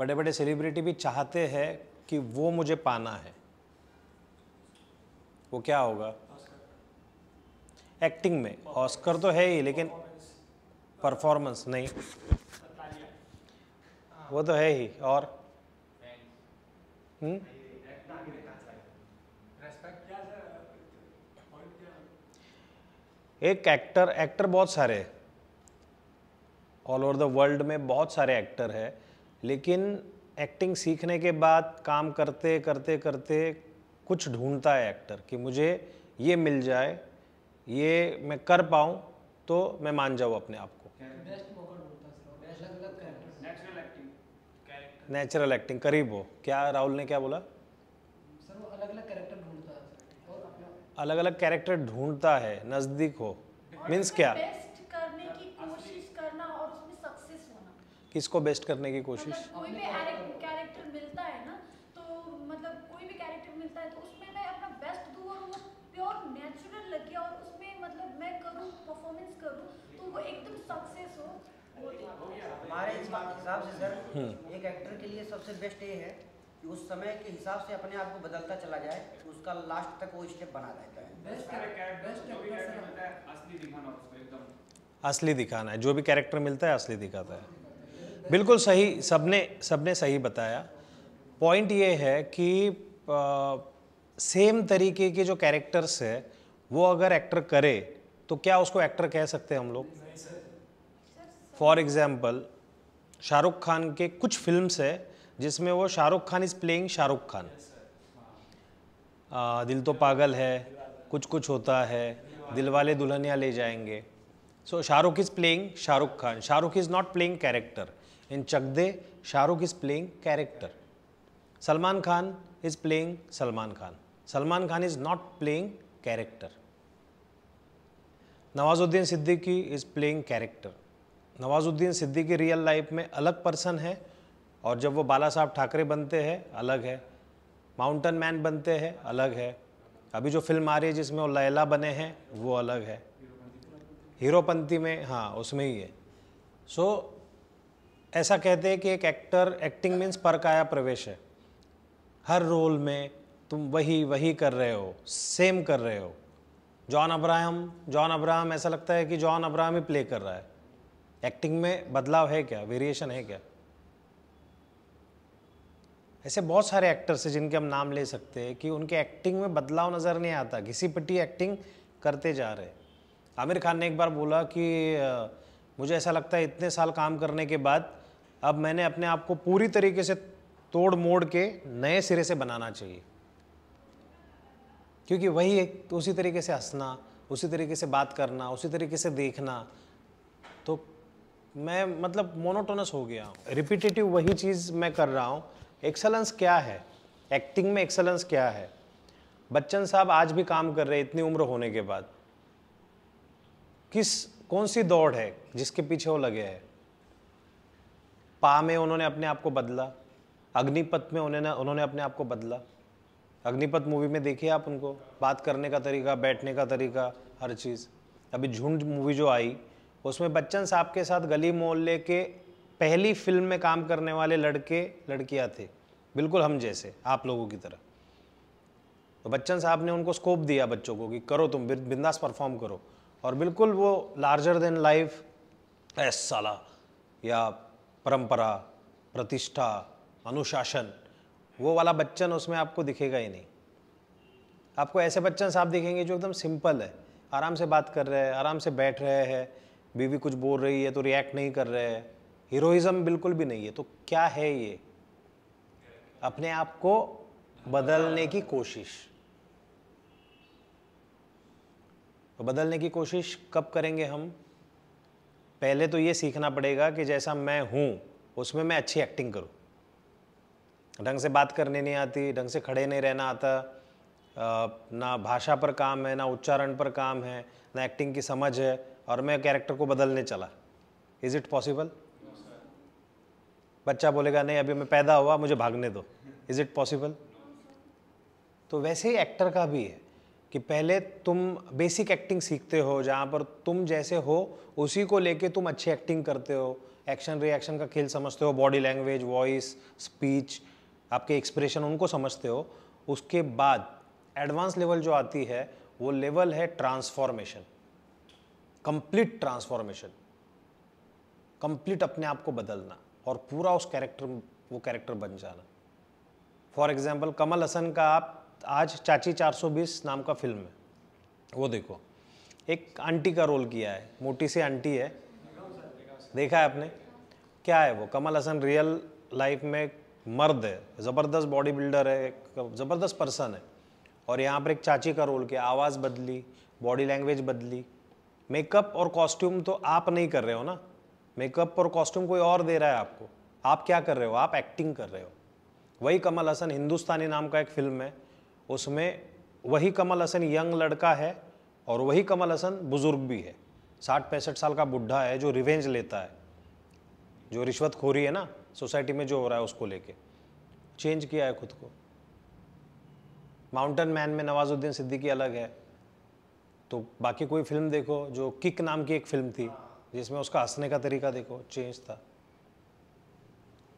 बड़े बड़े सेलिब्रिटी भी चाहते हैं कि वो मुझे पाना है वो क्या होगा एक्टिंग में ऑस्कर तो है ही लेकिन परफॉर्मेंस नहीं वो तो है ही और हम्म? एक एक्टर एक्टर बहुत सारे ऑल ओवर द वर्ल्ड में बहुत सारे एक्टर हैं लेकिन एक्टिंग सीखने के बाद काम करते करते करते कुछ ढूंढता है एक्टर कि मुझे ये मिल जाए ये मैं कर पाऊँ तो मैं मान जाऊँ अपने आप को नेचुरल एक्टिंग करीब हो क्या राहुल ने क्या बोला अलग अलग कैरेक्टर ढूंढता है नज़दीक हो मीन्स क्या किसको बेस्ट करने की कोशिश मतलब कोई भी कैरेक्टर मिलता है ना तो मतलब कोई भी कैरेक्टर मिलता है तो उसमें मैं अपना बेस्ट और वो प्योर नेचुरल लगे और उसमें मतलब मैं परफॉर्मेंस तो वो एकदम सक्सेस हो हमारे हिसाब से सर हम्म। एक एक्टर के लिए सबसे बेस्ट ये है कि उस समय के हिसाब से अपने आप को बदलता चला जाए उसका लास्ट तक वो स्टेप बना रहता है बेस्ट कैरेक्टर असली दिखाना है जो भी कैरेक्टर मिलता है असली दिखाता है बिल्कुल सही सबने सबने सही बताया पॉइंट ये है कि आ, सेम तरीके के जो कैरेक्टर्स है वो अगर एक्टर करे तो क्या उसको एक्टर कह सकते हैं हम लोग फॉर एग्ज़ाम्पल शाहरुख खान के कुछ फिल्म्स है जिसमें वो शाहरुख खान इज़ प्लेइंग शाहरुख खान आ, दिल तो पागल है कुछ कुछ होता है दिल वाले Dulhania Le Jayenge so Shahrukh is playing Shahrukh Khan Shahrukh is not playing character Chak De Shahrukh is playing character Salman Khan is playing Salman Khan Salman Khan is not playing character Nawazuddin Siddiqui is playing character Nawazuddin Siddiqui real life में अलग पर्सन है और जब वो बाला साहब ठाकरे बनते हैं अलग है माउंटेन मैन बनते हैं अलग है अभी जो फिल्म आ रही है जिसमें वो लैला बने हैं वो अलग है हीरोपंथी में हाँ उसमें ही है सो so, ऐसा कहते हैं कि एक एक्टर एक्टिंग मीन्स पर काया प्रवेश है हर रोल में तुम वही वही कर रहे हो सेम कर रहे हो जॉन अब्राहम जॉन अब्राहम ऐसा लगता है कि जॉन अब्राहम ही प्ले कर रहा है एक्टिंग में बदलाव है क्या वेरिएशन है क्या ऐसे बहुत सारे एक्टर्स हैं जिनके हम नाम ले सकते हैं कि उनके एक्टिंग में बदलाव नज़र नहीं आता किसी पट्टी एक्टिंग करते जा रहे आमिर खान ने एक बार बोला कि मुझे ऐसा लगता है इतने साल काम करने के बाद अब मैंने अपने आप को पूरी तरीके से तोड़ मोड़ के नए सिरे से बनाना चाहिए क्योंकि वही है तो उसी तरीके से हंसना उसी तरीके से बात करना उसी तरीके से देखना तो मैं मतलब मोनोटोनस हो गया हूँ रिपीटेटिव वही चीज़ मैं कर रहा हूँ एक्सलेंस क्या है एक्टिंग में एक्सलेंस क्या है बच्चन साहब आज भी काम कर रहे हैं इतनी उम्र होने के बाद किस कौन सी दौड़ है जिसके पीछे वो लगे हैं पा में उन्होंने अपने आप को बदला अग्निपथ में उन्होंने उन्होंने अपने आप को बदला अग्निपथ मूवी में देखिए आप उनको बात करने का तरीका बैठने का तरीका हर चीज़ अभी झुंड मूवी जो आई उसमें बच्चन साहब के साथ गली मोहल्ले के पहली फिल्म में काम करने वाले लड़के लड़कियां थे बिल्कुल हम जैसे आप लोगों की तरह तो बच्चन साहब ने उनको स्कोप दिया बच्चों को कि करो तुम बिंदास परफॉर्म करो और बिल्कुल वो लार्जर देन लाइफ एस साला या परंपरा प्रतिष्ठा अनुशासन वो वाला बच्चन उसमें आपको दिखेगा ही नहीं आपको ऐसे बच्चन साहब दिखेंगे जो एकदम सिंपल है आराम से बात कर रहे हैं आराम से बैठ रहे हैं बीवी कुछ बोल रही है तो रिएक्ट नहीं कर रहे हैं हीरोइज़म बिल्कुल भी नहीं है तो क्या है ये अपने आप को बदलने की कोशिश तो बदलने की कोशिश कब करेंगे हम पहले तो ये सीखना पड़ेगा कि जैसा मैं हूँ उसमें मैं अच्छी एक्टिंग करूँ ढंग से बात करने नहीं आती ढंग से खड़े नहीं रहना आता ना भाषा पर काम है ना उच्चारण पर काम है ना एक्टिंग की समझ है और मैं कैरेक्टर को बदलने चला इज़ इट पॉसिबल बच्चा बोलेगा नहीं अभी मैं पैदा हुआ मुझे भागने दो इज़ इट पॉसिबल तो वैसे ही एक्टर का भी है कि पहले तुम बेसिक एक्टिंग सीखते हो जहाँ पर तुम जैसे हो उसी को लेके तुम अच्छी एक्टिंग करते हो एक्शन रिएक्शन का खेल समझते हो बॉडी लैंग्वेज वॉइस स्पीच आपके एक्सप्रेशन उनको समझते हो उसके बाद एडवांस लेवल जो आती है वो लेवल है ट्रांसफॉर्मेशन कंप्लीट ट्रांसफॉर्मेशन कंप्लीट अपने आप को बदलना और पूरा उस कैरेक्टर वो कैरेक्टर बन जाना फॉर एग्जाम्पल कमल हसन का आप आज चाची 420 नाम का फिल्म है वो देखो एक आंटी का रोल किया है मोटी सी आंटी है देखा है आपने क्या है वो कमल हसन रियल लाइफ में मर्द है ज़बरदस्त बॉडी बिल्डर है एक ज़बरदस्त पर्सन है और यहाँ पर एक चाची का रोल किया आवाज़ बदली बॉडी लैंग्वेज बदली मेकअप और कॉस्ट्यूम तो आप नहीं कर रहे हो ना मेकअप और कॉस्ट्यूम कोई और दे रहा है आपको आप क्या कर रहे हो आप एक्टिंग कर रहे हो वही कमल हसन हिंदुस्तानी नाम का एक फिल्म है उसमें वही कमल हसन यंग लड़का है और वही कमल हसन बुज़ुर्ग भी है साठ पैंसठ साल का बुढ़ा है जो रिवेंज लेता है जो रिश्वत खोरी है ना सोसाइटी में जो हो रहा है उसको लेके चेंज किया है खुद को माउंटेन मैन में नवाजुद्दीन सिद्दीकी अलग है तो बाकी कोई फिल्म देखो जो किक नाम की एक फिल्म थी जिसमें उसका हंसने का तरीका देखो चेंज था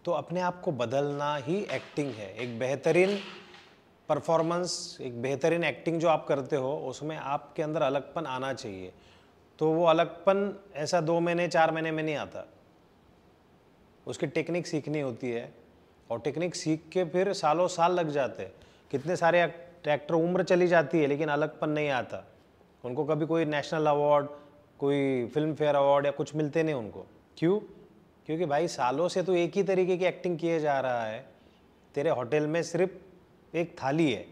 तो अपने आप को बदलना ही एक्टिंग है एक बेहतरीन परफॉर्मेंस एक बेहतरीन एक्टिंग जो आप करते हो उसमें आपके अंदर अलगपन आना चाहिए तो वो अलगपन ऐसा दो महीने चार महीने में नहीं आता उसकी टेक्निक सीखनी होती है और टेक्निक सीख के फिर सालों साल लग जाते कितने सारे एक्टर उम्र चली जाती है लेकिन अलगपन नहीं आता उनको कभी कोई नेशनल अवार्ड कोई फिल्म फेयर अवार्ड या कुछ मिलते नहीं उनको क्यों क्योंकि भाई सालों से तो एक ही तरीके की एक्टिंग किए जा रहा है तेरे होटल में सिर्फ एक थाली है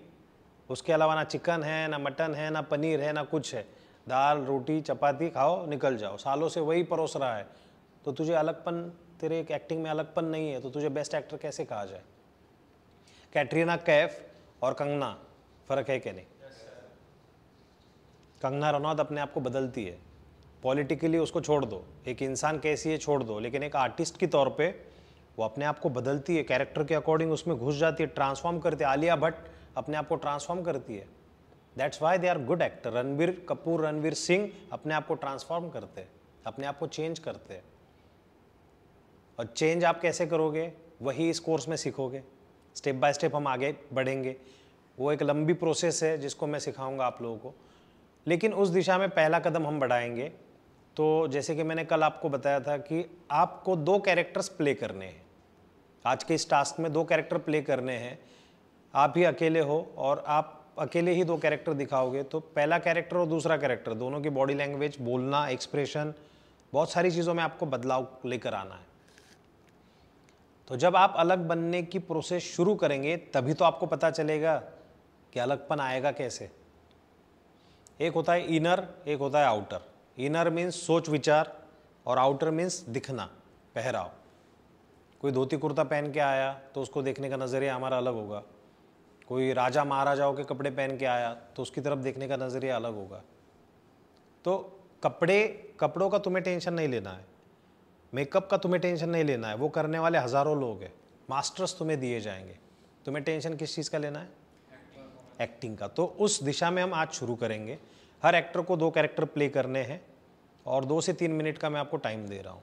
उसके अलावा ना चिकन है ना मटन है ना पनीर है ना कुछ है दाल रोटी चपाती खाओ निकल जाओ सालों से वही परोस रहा है तो तुझे अलगपन तेरे एक एक्टिंग में अलगपन नहीं है तो तुझे बेस्ट एक्टर कैसे कहा जाए कैटरीना कैफ और कंगना फ़र्क है कि नहीं कंगना रनौत अपने आप को बदलती है पॉलिटिकली उसको छोड़ दो एक इंसान कैसी है छोड़ दो लेकिन एक आर्टिस्ट के तौर पर वो अपने आप को बदलती है कैरेक्टर के अकॉर्डिंग उसमें घुस जाती है ट्रांसफॉर्म करती है आलिया भट्ट अपने आप को ट्रांसफॉर्म करती है that's why they are good actor Ranbir Kapoor Ranveer Singh अपने आप को ट्रांसफॉर्म करते हैं अपने आप को चेंज करते हैं और चेंज आप कैसे करोगे वही इस कोर्स में सीखोगे स्टेप बाय स्टेप हम आगे बढ़ेंगे वो एक लंबी प्रोसेस है जिसको मैं सिखाऊंगा आप लोगों को लेकिन उस दिशा में पहला कदम हम बढ़ाएंगे तो जैसे कि मैंने कल आपको बताया था कि आपको दो कैरेक्टर्स प्ले करने हैं आज के इस टास्क में दो कैरेक्टर प्ले करने हैं आप ही अकेले हो और आप अकेले ही दो कैरेक्टर दिखाओगे तो पहला कैरेक्टर और दूसरा कैरेक्टर दोनों की बॉडी लैंग्वेज बोलना एक्सप्रेशन बहुत सारी चीज़ों में आपको बदलाव लेकर आना है तो जब आप अलग बनने की प्रोसेस शुरू करेंगे तभी तो आपको पता चलेगा कि अलगपन आएगा कैसे एक होता है इनर एक होता है आउटर इनर मीन्स सोच विचार और आउटर मीन्स दिखना पहराव कोई धोती कुर्ता पहन के आया तो उसको देखने का नज़रिया हमारा अलग होगा कोई राजा महाराजाओं के कपड़े पहन के आया तो उसकी तरफ देखने का नज़रिया अलग होगा तो कपड़े कपड़ों का तुम्हें टेंशन नहीं लेना है मेकअप का तुम्हें टेंशन नहीं लेना है वो करने वाले हज़ारों लोग हैं मास्टर्स तुम्हें दिए जाएंगे तुम्हें टेंशन किस चीज़ का लेना है एक्टिंग, का तो उस दिशा में हम आज शुरू करेंगे हर एक्टर को दो कैरेक्टर प्ले करने हैं और दो से तीन मिनट का मैं आपको टाइम दे रहा हूँ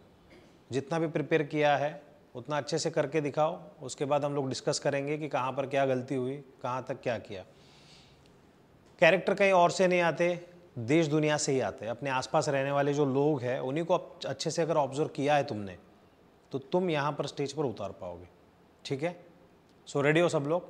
जितना भी प्रिपेयर किया है उतना अच्छे से करके दिखाओ उसके बाद हम लोग डिस्कस करेंगे कि कहाँ पर क्या गलती हुई कहाँ तक क्या किया कैरेक्टर कहीं और से नहीं आते देश दुनिया से ही आते अपने आसपास रहने वाले जो लोग हैं उन्हीं को अच्छे से अगर ऑब्जर्व किया है तुमने तो तुम यहाँ पर स्टेज पर उतार पाओगे ठीक है सो रेडी हो सब लोग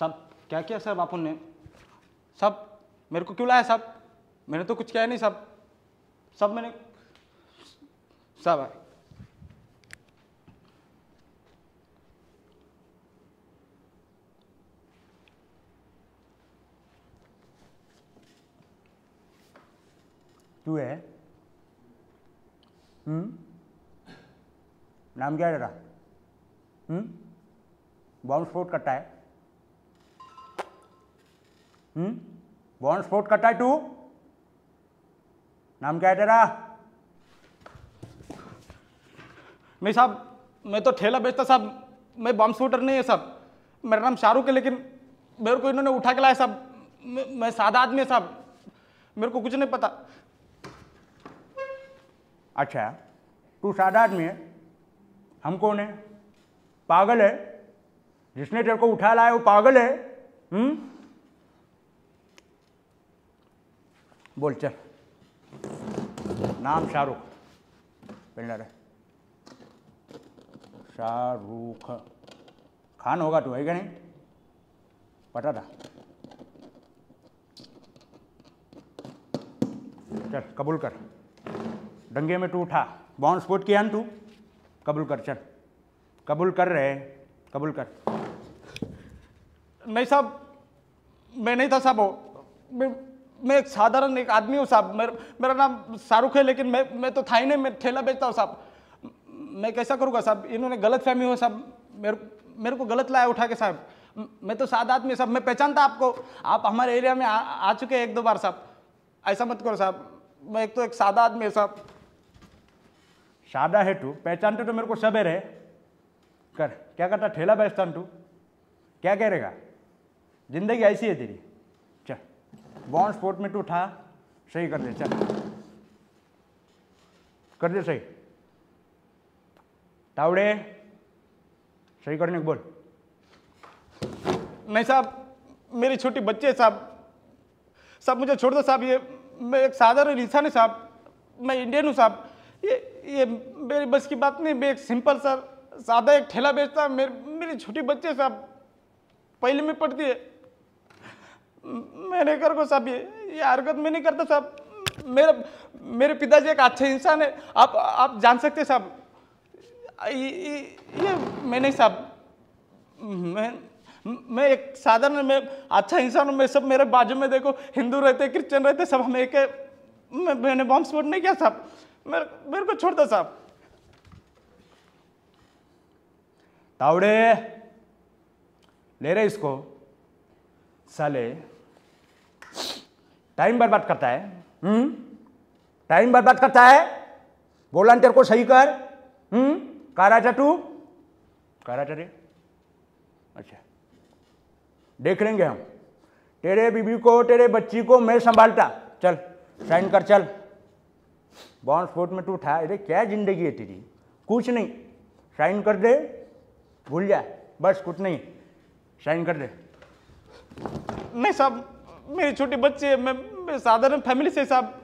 सब क्या किया सर बापू ने सब मेरे को क्यों लाया सब मैंने तो कुछ किया नहीं सब सब मैंने सब है तू है हम्म नाम क्या है तेरा हम्म बॉम्ब स्फोट करता है बॉन्ड स्पोर्ट करता है टू नाम क्या है तेरा नहीं साहब मैं तो ठेला बेचता साहब मैं बॉम्ब शूटर नहीं है साहब मेरा नाम शाहरुख है लेकिन मेरे को इन्होंने उठा के लाया साहब मैं सादा आदमी है साहब मेरे को कुछ नहीं पता अच्छा तू सादा आदमी है हम कौन है पागल है जिसने तेरे को उठा लाया वो पागल है हुँ? Hmm? बोल चल नाम शाहरुख बिल्डर है शाहरुख खान होगा तो है क्या नहीं पता था चल कबूल कर दंगे में तू उठा बॉन्ड स्पोर्ट किया तू कबूल कर चल कबूल कर रहे कबूल कर नहीं साहब मैं नहीं था साहब वो मैं एक साधारण एक आदमी हूँ साहब मेरा मेरा नाम शाहरुख है लेकिन मैं मैं तो था ही नहीं मैं ठेला बेचता हूँ साहब मैं कैसा करूँगा साहब इन्होंने गलत फहमी हो साहब मेरे मेरे को गलत लाया उठा के साहब मैं तो सादा आदमी साहब मैं पहचानता आपको आप हमारे एरिया में आ, आ चुके हैं एक दो बार साहब ऐसा मत करो साहब मैं एक तो एक सादा आदमी है साहब सादा है तू पहचानते तो मेरे को सब है कर क्या करता ठेला बेचता तू क्या कह रहेगा जिंदगी ऐसी है तेरी बॉन्ड स्पोर्ट में टू था सही कर दे चल कर दे सही तावड़े सही करने को बोल नहीं साहब मेरी छोटी बच्चे है साहब साहब मुझे छोड़ दो साहब ये मैं एक साधारण इंसान है साहब मैं इंडियन हूँ साहब ये ये मेरी बस की बात नहीं मैं एक सिंपल सर सादा एक ठेला बेचता मेरे मेरी छोटी बच्चे साहब पहले में पढ़ती है मैं नहीं को साहब ये ये हरकत में नहीं करता साहब मेरा मेरे पिताजी एक अच्छे इंसान है आप आप जान सकते साहब ये, मैं नहीं साहब मैं मैं एक साधारण मैं अच्छा इंसान हूँ मैं सब मेरे बाजू में देखो हिंदू रहते क्रिश्चियन रहते सब हम एक मैं, मैंने बॉम्ब स्पोर्ट नहीं किया साहब मेरे मेरे को छोड़ दो साहब तावड़े ले रहे इसको साले टाइम बर्बाद करता है टाइम हम्म? बर्बाद करता है बोला तेरे को सही कर हम्म? काराचा चटू काराचा चटे अच्छा देख लेंगे हम तेरे बीबी को तेरे बच्ची को मैं संभालता चल साइन कर चल बॉन्ड स्पोर्ट में तू उठा अरे क्या जिंदगी है तेरी कुछ नहीं साइन कर दे भूल जा बस कुछ नहीं साइन कर दे नहीं साहब मेरी छोटी बच्ची है मैं, मैं साधारण फैमिली से साहब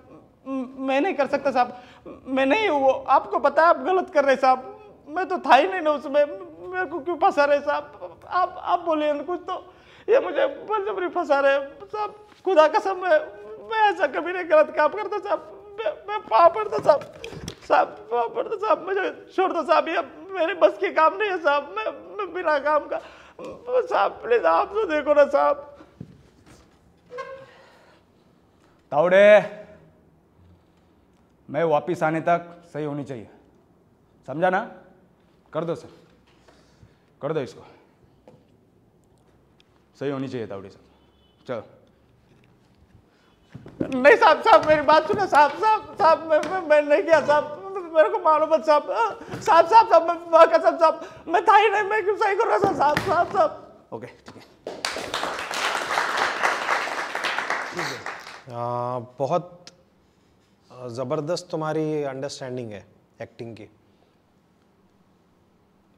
मैं नहीं कर सकता साहब मैं नहीं वो आपको पता है आप गलत कर रहे साहब मैं तो था ही नहीं ना उसमें मेरे को क्यों फंसा रहे साहब आप आप बोलिए ना कुछ तो ये मुझे बलजबरी फंसा रहे साहब खुदा का सब मैं मैं ऐसा कभी नहीं गलत काम करता साहब मैं पाप करता साहब साहब पाप करता साहब मुझे छोड़ दो साहब ये मेरे बस के काम नहीं है साहब मैं, मैं बिना काम का साहब प्लीज़ आप तो देखो ना साहब तावड़े मैं वापिस आने तक सही होनी चाहिए समझा ना कर दो सर कर दो इसको सही होनी चाहिए तावड़े सर चलो नहीं साहब साहब मेरी बात सुनो साहब साहब साहब मैं, मैं, मैं नहीं किया साहब मेरे को मालूम मत साहब साहब साहब साहब मैं कसम साहब मैं था ही नहीं मैं क्यों सही कर रहा था साहब साहब साहब ओके ठीक है बहुत ज़बरदस्त तुम्हारी अंडरस्टैंडिंग है एक्टिंग की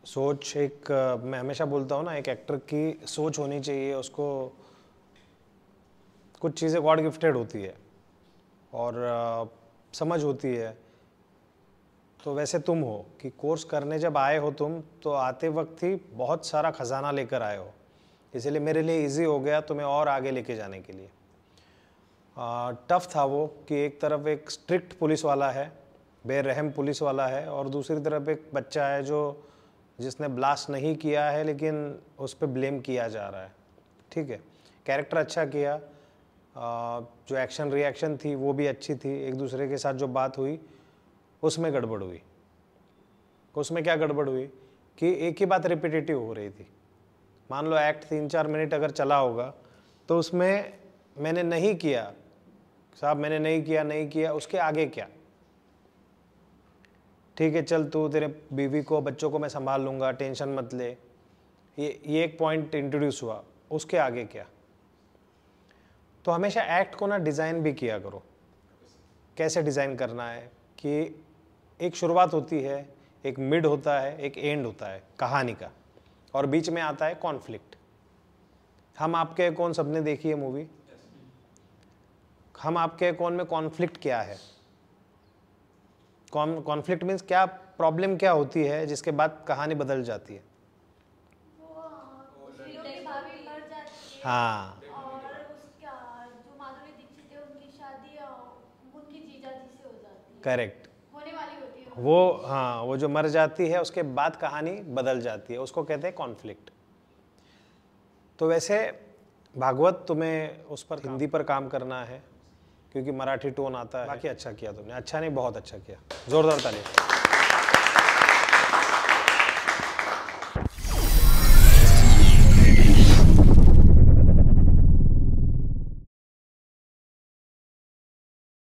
सोच एक मैं हमेशा बोलता हूँ ना एक एक्टर की सोच होनी चाहिए उसको कुछ चीज़ें गॉड गिफ्टेड होती है और आ, समझ होती है तो वैसे तुम हो कि कोर्स करने जब आए हो तुम तो आते वक्त ही बहुत सारा ख़जाना लेकर आए हो इसलिए मेरे लिए इजी हो गया तुम्हें और आगे लेके जाने के लिए टफ था वो कि एक तरफ एक स्ट्रिक्ट पुलिस वाला है बेरहम पुलिस वाला है और दूसरी तरफ एक बच्चा है जो जिसने ब्लास्ट नहीं किया है लेकिन उस पर ब्लेम किया जा रहा है ठीक है कैरेक्टर अच्छा किया जो एक्शन रिएक्शन थी वो भी अच्छी थी एक दूसरे के साथ जो बात हुई उसमें गड़बड़ हुई उसमें क्या गड़बड़ हुई कि एक ही बात रिपीटेटिव हो रही थी मान लो एक्ट तीन चार मिनट अगर चला होगा तो उसमें मैंने नहीं किया साहब मैंने नहीं किया नहीं किया उसके आगे क्या ठीक है चल तू तेरे बीवी को बच्चों को मैं संभाल लूँगा टेंशन मत ले ये ये एक पॉइंट इंट्रोड्यूस हुआ उसके आगे क्या तो हमेशा एक्ट को ना डिज़ाइन भी किया करो कैसे डिज़ाइन करना है कि एक शुरुआत होती है एक मिड होता है एक एंड होता है कहानी का और बीच में आता है कॉन्फ्लिक्ट हम आपके कौन सबने देखी है मूवी हम आपके अकाउंट में कॉन्फ्लिक्ट क्या है कॉन्फ्लिक्ट मीन्स क्या प्रॉब्लम क्या होती है जिसके बाद कहानी बदल जाती है हाँ करेक्ट वो हाँ वो जो मर जाती है उसके बाद कहानी बदल जाती है उसको कहते हैं कॉन्फ्लिक्ट तो वैसे भागवत तुम्हें उस पर हाँ। हिंदी पर काम करना है क्योंकि मराठी टोन आता है बाकी अच्छा किया तुमने अच्छा नहीं बहुत अच्छा किया जोरदार ताली